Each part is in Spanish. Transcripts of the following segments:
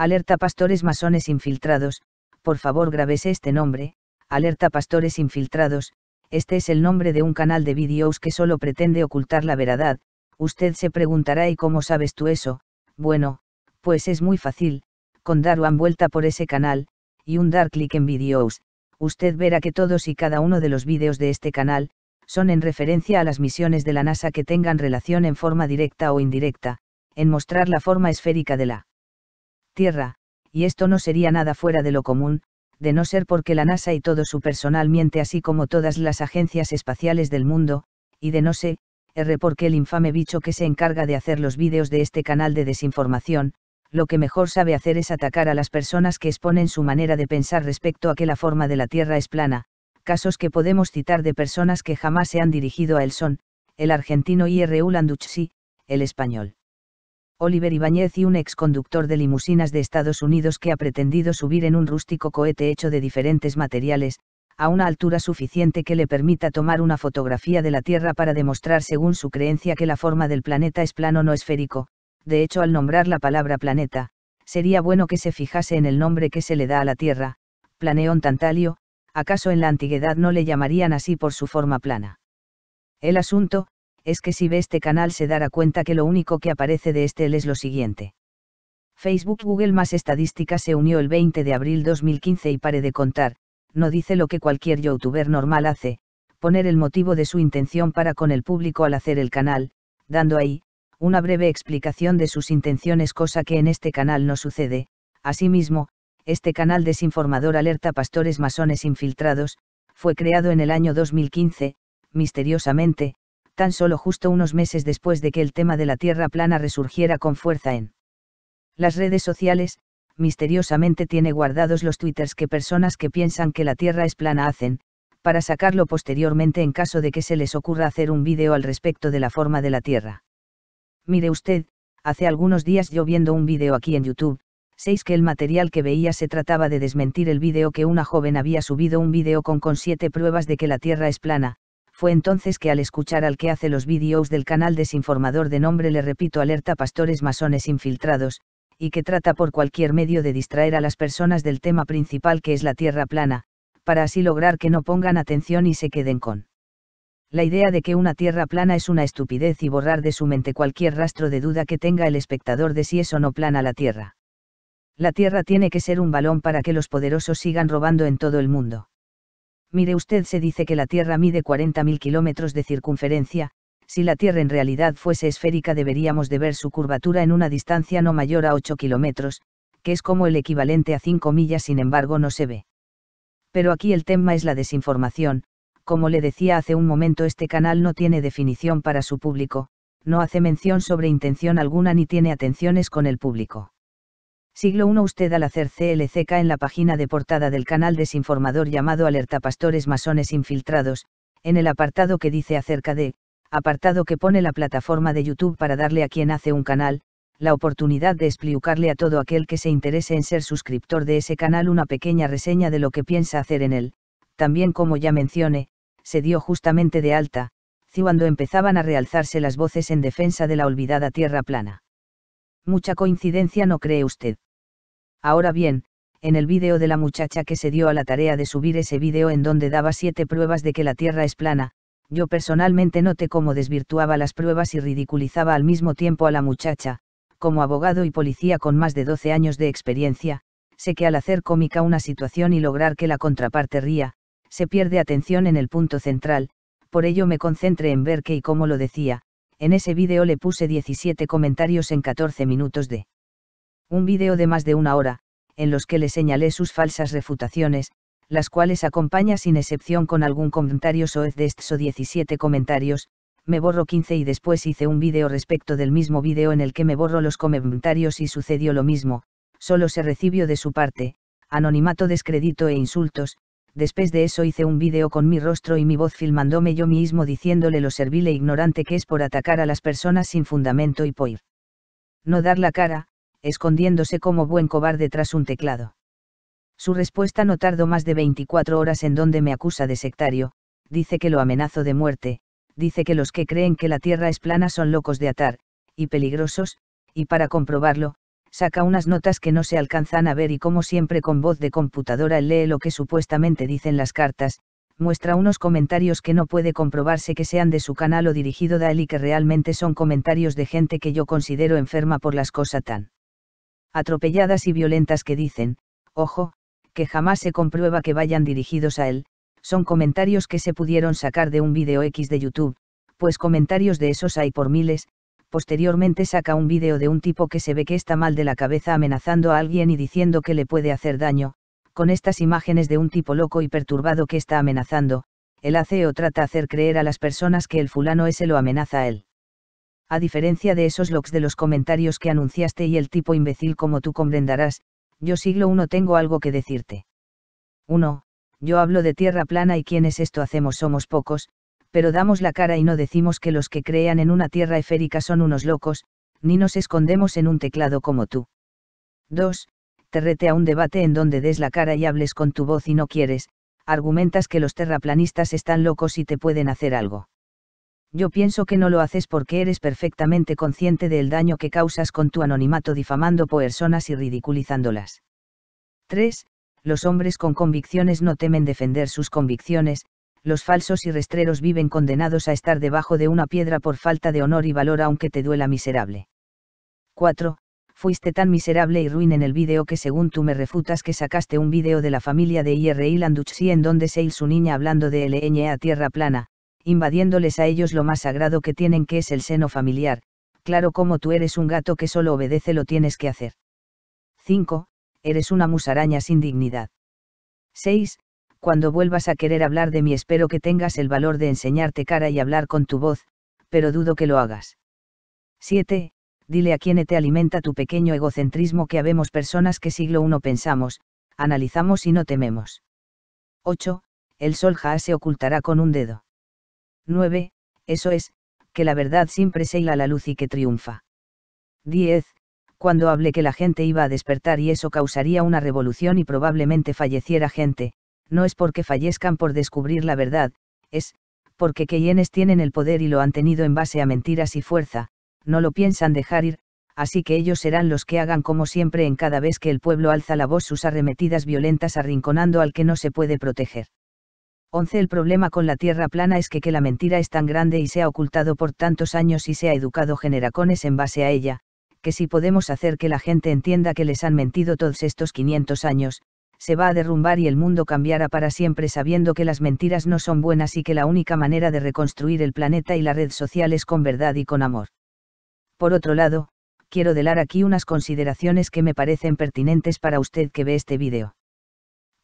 Alerta pastores masones infiltrados, por favor grábese este nombre, alerta pastores infiltrados, este es el nombre de un canal de videos que solo pretende ocultar la verdad, usted se preguntará ¿y cómo sabes tú eso? Bueno, pues es muy fácil, con dar una vuelta por ese canal, y un dar clic en videos, usted verá que todos y cada uno de los videos de este canal, son en referencia a las misiones de la NASA que tengan relación en forma directa o indirecta, en mostrar la forma esférica de la tierra, y esto no sería nada fuera de lo común, de no ser porque la NASA y todo su personal miente así como todas las agencias espaciales del mundo, y de no sé, R porque el infame bicho que se encarga de hacer los vídeos de este canal de desinformación, lo que mejor sabe hacer es atacar a las personas que exponen su manera de pensar respecto a que la forma de la Tierra es plana, casos que podemos citar de personas que jamás se han dirigido a el son, el argentino IRU Ulanducci, el español. Oliver Ibáñez y un ex conductor de limusinas de Estados Unidos que ha pretendido subir en un rústico cohete hecho de diferentes materiales, a una altura suficiente que le permita tomar una fotografía de la Tierra para demostrar según su creencia que la forma del planeta es plano no esférico, de hecho al nombrar la palabra planeta, sería bueno que se fijase en el nombre que se le da a la Tierra, Planeón Tantalio, acaso en la antigüedad no le llamarían así por su forma plana. El asunto, es que si ve este canal se dará cuenta que lo único que aparece de este él es lo siguiente. Facebook Google más estadística se unió el 20 de abril 2015 y pare de contar, no dice lo que cualquier youtuber normal hace, poner el motivo de su intención para con el público al hacer el canal, dando ahí, una breve explicación de sus intenciones cosa que en este canal no sucede, asimismo, este canal desinformador alerta pastores masones infiltrados, fue creado en el año 2015, misteriosamente, tan solo justo unos meses después de que el tema de la Tierra plana resurgiera con fuerza en las redes sociales, misteriosamente tiene guardados los twitters que personas que piensan que la Tierra es plana hacen, para sacarlo posteriormente en caso de que se les ocurra hacer un vídeo al respecto de la forma de la Tierra. Mire usted, hace algunos días yo viendo un vídeo aquí en YouTube, seis que el material que veía se trataba de desmentir el vídeo que una joven había subido un vídeo con, con siete pruebas de que la Tierra es plana, fue entonces que al escuchar al que hace los vídeos del canal desinformador de nombre le repito alerta pastores masones infiltrados, y que trata por cualquier medio de distraer a las personas del tema principal que es la tierra plana, para así lograr que no pongan atención y se queden con la idea de que una tierra plana es una estupidez y borrar de su mente cualquier rastro de duda que tenga el espectador de si es o no plana la tierra. La tierra tiene que ser un balón para que los poderosos sigan robando en todo el mundo. Mire usted, se dice que la Tierra mide 40.000 kilómetros de circunferencia, si la Tierra en realidad fuese esférica deberíamos de ver su curvatura en una distancia no mayor a 8 kilómetros, que es como el equivalente a 5 millas, sin embargo no se ve. Pero aquí el tema es la desinformación, como le decía hace un momento este canal no tiene definición para su público, no hace mención sobre intención alguna ni tiene atenciones con el público. Siglo I usted al hacer CLCK en la página de portada del canal desinformador llamado Alerta Pastores Masones Infiltrados, en el apartado que dice acerca de, apartado que pone la plataforma de YouTube para darle a quien hace un canal, la oportunidad de explicarle a todo aquel que se interese en ser suscriptor de ese canal una pequeña reseña de lo que piensa hacer en él. También como ya mencioné, se dio justamente de alta, cuando empezaban a realzarse las voces en defensa de la olvidada tierra plana. Mucha coincidencia no cree usted. Ahora bien, en el vídeo de la muchacha que se dio a la tarea de subir ese vídeo en donde daba siete pruebas de que la Tierra es plana, yo personalmente noté cómo desvirtuaba las pruebas y ridiculizaba al mismo tiempo a la muchacha, como abogado y policía con más de 12 años de experiencia, sé que al hacer cómica una situación y lograr que la contraparte ría, se pierde atención en el punto central, por ello me concentré en ver qué y cómo lo decía, en ese vídeo le puse 17 comentarios en 14 minutos de un vídeo de más de una hora, en los que le señalé sus falsas refutaciones, las cuales acompaña sin excepción con algún comentario soez de estos 17 comentarios, me borro 15 y después hice un vídeo respecto del mismo vídeo en el que me borro los comentarios y sucedió lo mismo, solo se recibió de su parte, anonimato descrédito e insultos, después de eso hice un vídeo con mi rostro y mi voz filmándome yo mismo diciéndole lo servil e ignorante que es por atacar a las personas sin fundamento y por no dar la cara, escondiéndose como buen cobarde tras un teclado. Su respuesta no tardó más de 24 horas en donde me acusa de sectario, dice que lo amenazo de muerte, dice que los que creen que la Tierra es plana son locos de atar, y peligrosos, y para comprobarlo, saca unas notas que no se alcanzan a ver y como siempre con voz de computadora lee lo que supuestamente dicen las cartas, muestra unos comentarios que no puede comprobarse que sean de su canal o dirigido a él y que realmente son comentarios de gente que yo considero enferma por las cosas tan atropelladas y violentas que dicen, ojo, que jamás se comprueba que vayan dirigidos a él, son comentarios que se pudieron sacar de un video X de YouTube, pues comentarios de esos hay por miles, posteriormente saca un video de un tipo que se ve que está mal de la cabeza amenazando a alguien y diciendo que le puede hacer daño, con estas imágenes de un tipo loco y perturbado que está amenazando, el o trata hacer creer a las personas que el fulano ese lo amenaza a él a diferencia de esos logs de los comentarios que anunciaste y el tipo imbécil como tú comprenderás, yo siglo I tengo algo que decirte. 1. Yo hablo de tierra plana y quienes esto hacemos somos pocos, pero damos la cara y no decimos que los que crean en una tierra esférica son unos locos, ni nos escondemos en un teclado como tú. 2. Te rete a un debate en donde des la cara y hables con tu voz y no quieres, argumentas que los terraplanistas están locos y te pueden hacer algo. Yo pienso que no lo haces porque eres perfectamente consciente del daño que causas con tu anonimato difamando personas y ridiculizándolas. 3. Los hombres con convicciones no temen defender sus convicciones, los falsos y restreros viven condenados a estar debajo de una piedra por falta de honor y valor aunque te duela miserable. 4. Fuiste tan miserable y ruin en el vídeo que según tú me refutas que sacaste un vídeo de la familia de I.R. Landuchsi en donde sale su niña hablando de a tierra plana, invadiéndoles a ellos lo más sagrado que tienen que es el seno familiar, claro como tú eres un gato que solo obedece lo tienes que hacer. 5. Eres una musaraña sin dignidad. 6. Cuando vuelvas a querer hablar de mí espero que tengas el valor de enseñarte cara y hablar con tu voz, pero dudo que lo hagas. 7. Dile a quién te alimenta tu pequeño egocentrismo que habemos personas que siglo I pensamos, analizamos y no tememos. 8. El sol ja se ocultará con un dedo. 9. Eso es, que la verdad siempre se hila a la luz y que triunfa. 10. Cuando hablé que la gente iba a despertar y eso causaría una revolución y probablemente falleciera gente, no es porque fallezcan por descubrir la verdad, es, porque quienes tienen el poder y lo han tenido en base a mentiras y fuerza, no lo piensan dejar ir, así que ellos serán los que hagan como siempre en cada vez que el pueblo alza la voz sus arremetidas violentas arrinconando al que no se puede proteger. 11. El problema con la tierra plana es que, que la mentira es tan grande y se ha ocultado por tantos años y se ha educado generacones en base a ella, que si podemos hacer que la gente entienda que les han mentido todos estos 500 años, se va a derrumbar y el mundo cambiará para siempre sabiendo que las mentiras no son buenas y que la única manera de reconstruir el planeta y la red social es con verdad y con amor. Por otro lado, quiero delar aquí unas consideraciones que me parecen pertinentes para usted que ve este vídeo.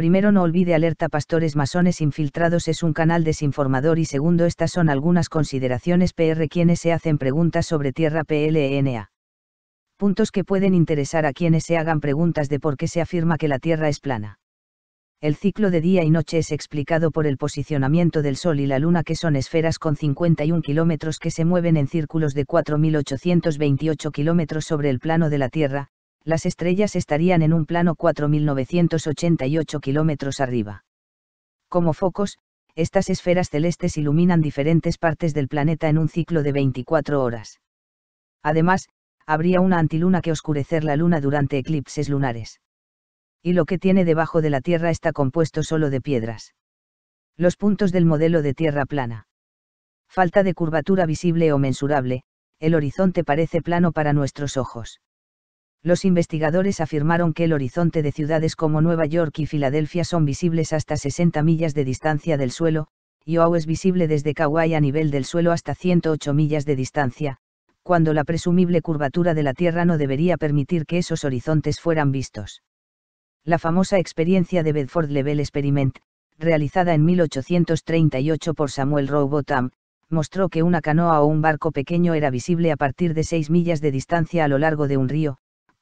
Primero no olvide alerta pastores masones infiltrados es un canal desinformador y segundo estas son algunas consideraciones PR quienes se hacen preguntas sobre tierra PLNA. Puntos que pueden interesar a quienes se hagan preguntas de por qué se afirma que la tierra es plana. El ciclo de día y noche es explicado por el posicionamiento del Sol y la Luna que son esferas con 51 kilómetros que se mueven en círculos de 4.828 kilómetros sobre el plano de la Tierra, las estrellas estarían en un plano 4.988 kilómetros arriba. Como focos, estas esferas celestes iluminan diferentes partes del planeta en un ciclo de 24 horas. Además, habría una antiluna que oscurecer la luna durante eclipses lunares. Y lo que tiene debajo de la Tierra está compuesto solo de piedras. Los puntos del modelo de Tierra plana. Falta de curvatura visible o mensurable, el horizonte parece plano para nuestros ojos los investigadores afirmaron que el horizonte de ciudades como Nueva York y Filadelfia son visibles hasta 60 millas de distancia del suelo, y Oahu es visible desde Kauai a nivel del suelo hasta 108 millas de distancia, cuando la presumible curvatura de la Tierra no debería permitir que esos horizontes fueran vistos. La famosa experiencia de Bedford Level Experiment, realizada en 1838 por Samuel Rowbotham, mostró que una canoa o un barco pequeño era visible a partir de 6 millas de distancia a lo largo de un río,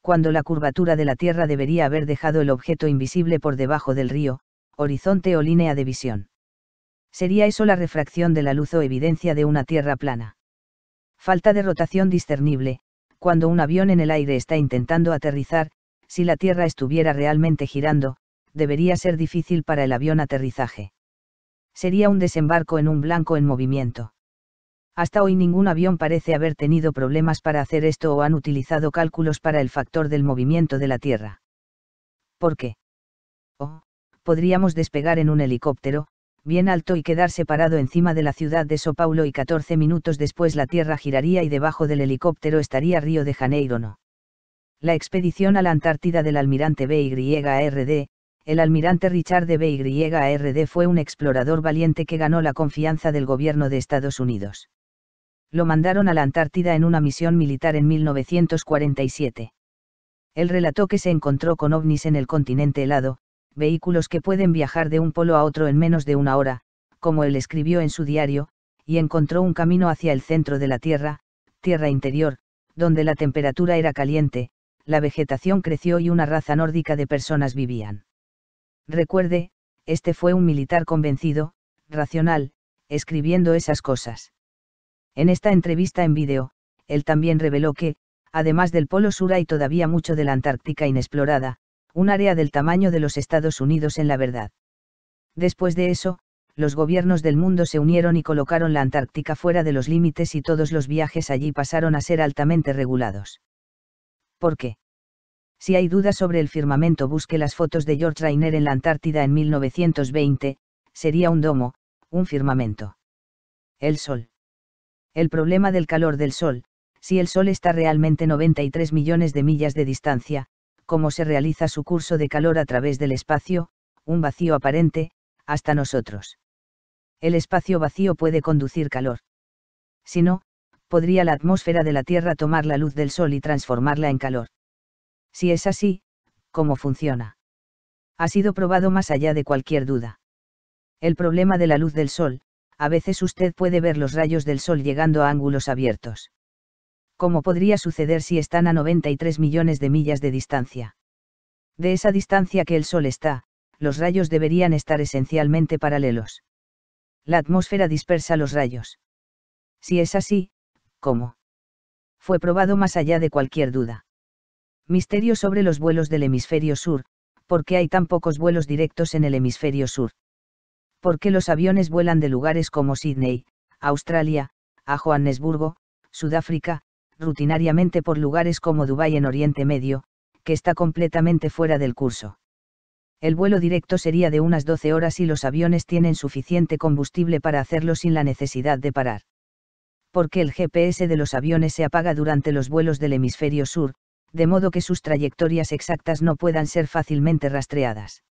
cuando la curvatura de la Tierra debería haber dejado el objeto invisible por debajo del río, horizonte o línea de visión. ¿Sería eso la refracción de la luz o evidencia de una Tierra plana? Falta de rotación discernible, cuando un avión en el aire está intentando aterrizar, si la Tierra estuviera realmente girando, debería ser difícil para el avión aterrizaje. Sería un desembarco en un blanco en movimiento. Hasta hoy ningún avión parece haber tenido problemas para hacer esto o han utilizado cálculos para el factor del movimiento de la Tierra. ¿Por qué? oh, podríamos despegar en un helicóptero, bien alto y quedar separado encima de la ciudad de São Paulo y 14 minutos después la Tierra giraría y debajo del helicóptero estaría Río de Janeiro no. La expedición a la Antártida del almirante B.Y.R.D., el almirante Richard de fue un explorador valiente que ganó la confianza del gobierno de Estados Unidos lo mandaron a la Antártida en una misión militar en 1947. Él relató que se encontró con ovnis en el continente helado, vehículos que pueden viajar de un polo a otro en menos de una hora, como él escribió en su diario, y encontró un camino hacia el centro de la Tierra, Tierra interior, donde la temperatura era caliente, la vegetación creció y una raza nórdica de personas vivían. Recuerde, este fue un militar convencido, racional, escribiendo esas cosas. En esta entrevista en vídeo, él también reveló que, además del Polo Sur hay todavía mucho de la Antártica inexplorada, un área del tamaño de los Estados Unidos en la verdad. Después de eso, los gobiernos del mundo se unieron y colocaron la Antártica fuera de los límites y todos los viajes allí pasaron a ser altamente regulados. ¿Por qué? Si hay dudas sobre el firmamento, busque las fotos de George Rainer en la Antártida en 1920, sería un domo, un firmamento. El Sol el problema del calor del Sol, si el Sol está realmente 93 millones de millas de distancia, cómo se realiza su curso de calor a través del espacio, un vacío aparente, hasta nosotros. El espacio vacío puede conducir calor. Si no, podría la atmósfera de la Tierra tomar la luz del Sol y transformarla en calor. Si es así, ¿cómo funciona? Ha sido probado más allá de cualquier duda. El problema de la luz del Sol, a veces usted puede ver los rayos del sol llegando a ángulos abiertos. ¿Cómo podría suceder si están a 93 millones de millas de distancia? De esa distancia que el sol está, los rayos deberían estar esencialmente paralelos. La atmósfera dispersa los rayos. Si es así, ¿cómo? Fue probado más allá de cualquier duda. Misterio sobre los vuelos del hemisferio sur, porque hay tan pocos vuelos directos en el hemisferio sur. ¿Por qué los aviones vuelan de lugares como Sydney, Australia, a Johannesburgo, Sudáfrica, rutinariamente por lugares como Dubái en Oriente Medio, que está completamente fuera del curso. El vuelo directo sería de unas 12 horas y los aviones tienen suficiente combustible para hacerlo sin la necesidad de parar. Porque el GPS de los aviones se apaga durante los vuelos del hemisferio sur, de modo que sus trayectorias exactas no puedan ser fácilmente rastreadas.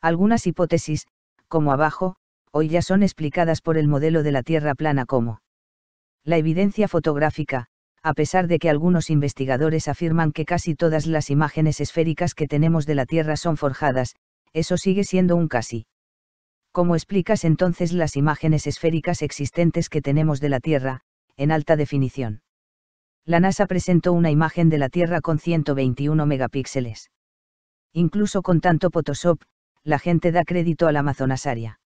Algunas hipótesis, como abajo, hoy ya son explicadas por el modelo de la Tierra plana como la evidencia fotográfica, a pesar de que algunos investigadores afirman que casi todas las imágenes esféricas que tenemos de la Tierra son forjadas, eso sigue siendo un casi. ¿Cómo explicas entonces las imágenes esféricas existentes que tenemos de la Tierra, en alta definición? La NASA presentó una imagen de la Tierra con 121 megapíxeles. Incluso con tanto Photoshop, la gente da crédito al Amazonasaria.